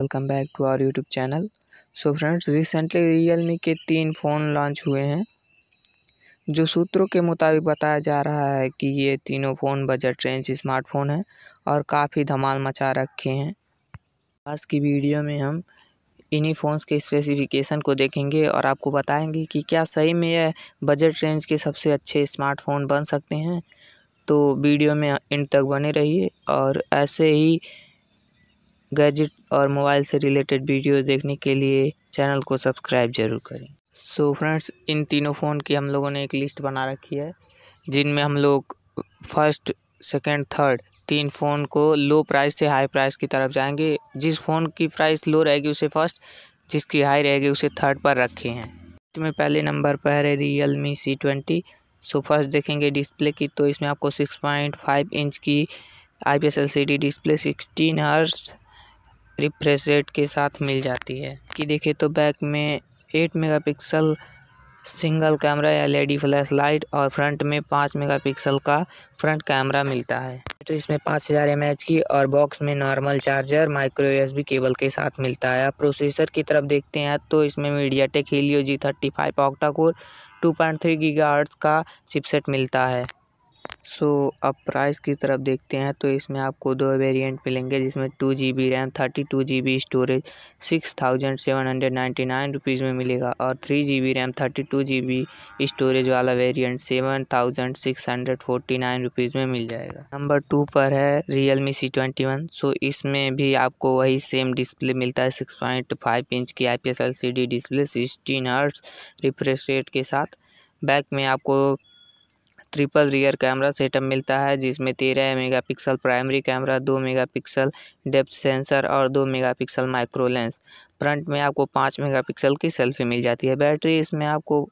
welcome back to our YouTube channel so friends recently Realme के तीन phone launch हुए हैं जो सूत्रों के मुताबिक बताया जा रहा है कि ये तीनों फ़ोन बजट रेंज स्मार्टफोन हैं और काफ़ी धमाल मचा रखे हैं आज की वीडियो में हम इन्हीं फ़ोन्स के स्पेसिफिकेशन को देखेंगे और आपको बताएंगे कि क्या सही में यह बजट रेंज के सबसे अच्छे स्मार्टफोन बन सकते हैं तो वीडियो में इन तक बने रहिए और ऐसे ही गैजेट और मोबाइल से रिलेटेड वीडियो देखने के लिए चैनल को सब्सक्राइब जरूर करें सो so फ्रेंड्स इन तीनों फ़ोन की हम लोगों ने एक लिस्ट बना रखी है जिनमें हम लोग फर्स्ट सेकंड, थर्ड तीन फ़ोन को लो प्राइस से हाई प्राइस की तरफ जाएंगे जिस फ़ोन की प्राइस लो रहेगी उसे फर्स्ट जिसकी हाई रहेगी उसे थर्ड पर रखे हैं तो में पहले नंबर पर है Realme C twenty so first देखेंगे डिस्प्ले की तो इसमें आपको सिक्स पॉइंट फाइव इंच की I P S L C D display sixteen hertz refresh rate के साथ मिल जाती है कि देखिए तो बैक में 8 megapixel single camera LED flash light और फ्रंट में पाँच मेगापिक्सल का फ्रंट कैमरा मिलता है तो इसमें पाँच हज़ार एम की और बॉक्स में normal charger micro S cable के साथ मिलता है प्रोसेसर की तरफ देखते हैं तो इसमें MediaTek Helio G thirty five octa core two point three giga का चिपसेट मिलता है सो अब प्राइस की तरफ देखते हैं तो इसमें आपको दो वेरिएंट मिलेंगे जिसमें two G B RAM thirty two G B storage six thousand seven hundred ninety nine rupees में मिलेगा और three G B RAM thirty two G B storage वाला variant seven thousand six hundred forty nine rupees में मिल जाएगा number two पर है Realme C twenty one so इसमें भी आपको वही सेम डिस्प्ले मिलता है सिक्स पॉइंट फाइव इंच की I P S L C D display sixteen hertz refresh rate के साथ बैक में आपको ट्रिपल रियर कैमरा सेटअप मिलता है जिसमें तेरह मेगापिक्सल प्राइमरी कैमरा दो मेगापिक्सल डेप्थ सेंसर और दो मेगापिक्सल माइक्रो लेंस फ्रंट में आपको पाँच मेगापिक्सल की सेल्फी मिल जाती है बैटरी इसमें आपको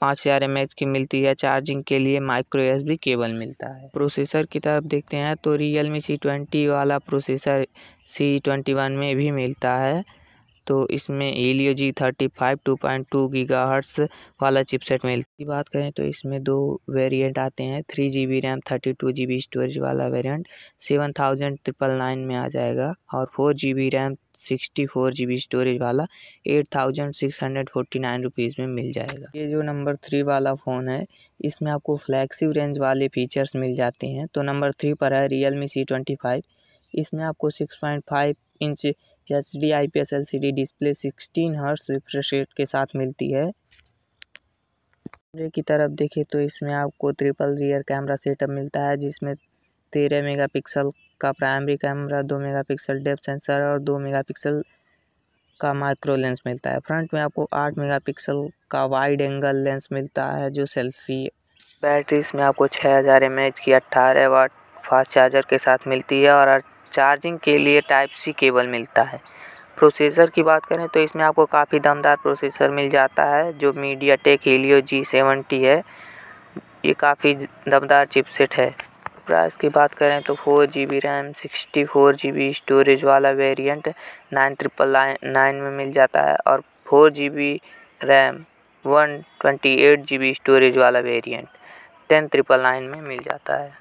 पाँच हज़ार एम की मिलती है चार्जिंग के लिए माइक्रो एस केबल मिलता है प्रोसेसर की तरफ देखते हैं तो रियल मी सी ट्वेंटी वाला प्रोसेसर सी ट्वेंटी वन में भी मिलता है तो इसमें Helio G thirty five two point two giga hertz वाला चिपसेट मिलती की बात करें तो इसमें दो वेरिएंट आते हैं three G B RAM thirty two G B storage वाला variant seven thousand triple nine में आ जाएगा और four G B RAM sixty four G B storage वाला eight thousand six hundred forty nine rupees में मिल जाएगा ये जो नंबर थ्री वाला फ़ोन है इसमें आपको फ्लैक्सिव रेंज वाले फीचर्स मिल जाते हैं तो नंबर थ्री पर है Realme C twenty five इसमें आपको six point five inch H D I P S L C D display sixteen hertz refresh rate के साथ मिलती है कैमरे की तरफ देखें तो इसमें आपको ट्रिपल रियर कैमरा सेटअप मिलता है जिसमें तेरह मेगापिक्सल का प्राइमरी कैमरा दो मेगापिक्सल डेप्थ सेंसर और दो मेगापिक्सल का माइक्रो लेंस मिलता है फ्रंट में आपको आठ मेगापिक्सल का वाइड एंगल लेंस मिलता है जो सेल्फी बैटरी इसमें आपको छः हज़ार एम एच की अट्ठारह वाट फास्ट चार्जर के साथ मिलती है और चार्जिंग के लिए टाइप सी केबल मिलता है प्रोसेसर की बात करें तो इसमें आपको काफ़ी दमदार प्रोसेसर मिल जाता है जो MediaTek Helio G seventy है ये काफ़ी दमदार चिपसेट है प्राइस की बात करें तो four G B RAM sixty four G B storage वाला वेरिएंट नाइन ट्रिपल नाइन में मिल जाता है और four G B RAM one twenty eight G B storage वाला वेरियंट टेन ट्रिपल नाइन में मिल जाता है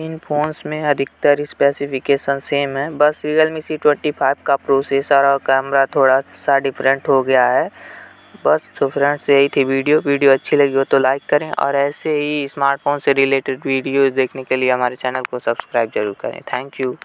इन फोन्स में अधिकतर स्पेसिफिकेशन सेम है बस Realme C twenty five का प्रोसेसर और कैमरा थोड़ा सा डिफरेंट हो गया है बस तो फ्रेंड्स यही थी वीडियो वीडियो अच्छी लगी हो तो लाइक करें और ऐसे ही स्मार्टफोन से रिलेटेड वीडियोस देखने के लिए हमारे चैनल को सब्सक्राइब जरूर करें थैंक यू